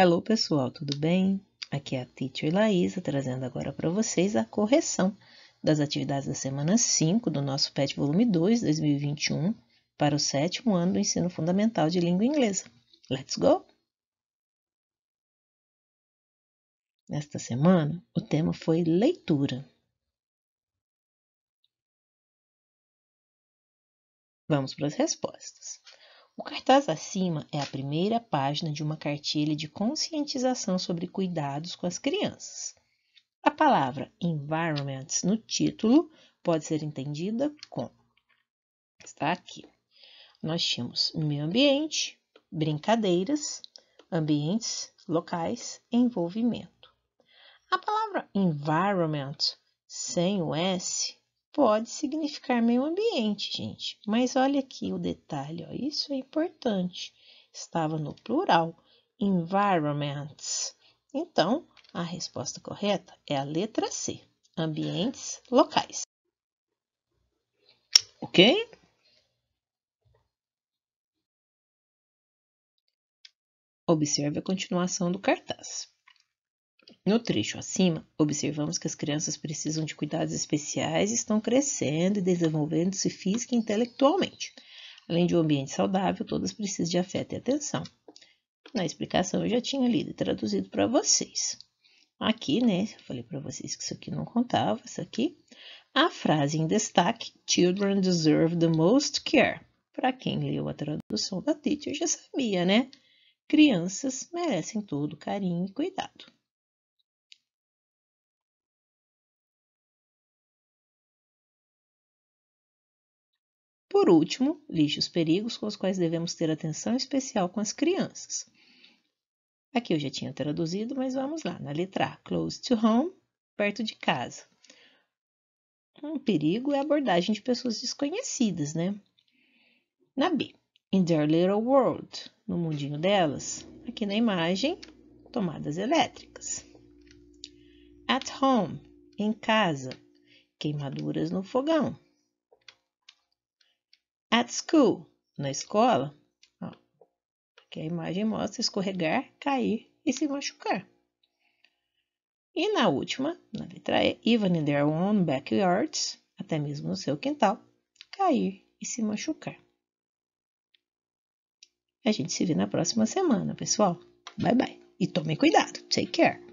Hello pessoal, tudo bem? Aqui é a Teacher Laísa, trazendo agora para vocês a correção das atividades da semana 5 do nosso PET Volume 2, 2021, para o sétimo ano do ensino fundamental de língua inglesa. Let's go! Nesta semana, o tema foi leitura. Vamos para as respostas. O cartaz acima é a primeira página de uma cartilha de conscientização sobre cuidados com as crianças. A palavra environments no título pode ser entendida com está aqui. Nós tínhamos meio ambiente, brincadeiras, ambientes locais, envolvimento. A palavra environment sem o S pode significar meio ambiente, gente. Mas olha aqui o detalhe, ó, isso é importante. Estava no plural, environments. Então, a resposta correta é a letra C, ambientes locais. Ok? Observe a continuação do cartaz. No trecho acima, observamos que as crianças precisam de cuidados especiais e estão crescendo e desenvolvendo-se física e intelectualmente. Além de um ambiente saudável, todas precisam de afeto e atenção. Na explicação eu já tinha lido e traduzido para vocês. Aqui, né, eu falei para vocês que isso aqui não contava, isso aqui. A frase em destaque, Children deserve the most care. Para quem leu a tradução da eu já sabia, né? Crianças merecem todo carinho e cuidado. Por último, liste os perigos com os quais devemos ter atenção especial com as crianças. Aqui eu já tinha traduzido, mas vamos lá. Na letra A, close to home, perto de casa. Um perigo é a abordagem de pessoas desconhecidas, né? Na B, in their little world, no mundinho delas. Aqui na imagem, tomadas elétricas. At home, em casa, queimaduras no fogão. At school, na escola, ó, porque a imagem mostra escorregar, cair e se machucar. E na última, na letra E, even in their own backyards, até mesmo no seu quintal, cair e se machucar. A gente se vê na próxima semana, pessoal. Bye bye. E tome cuidado. Take care.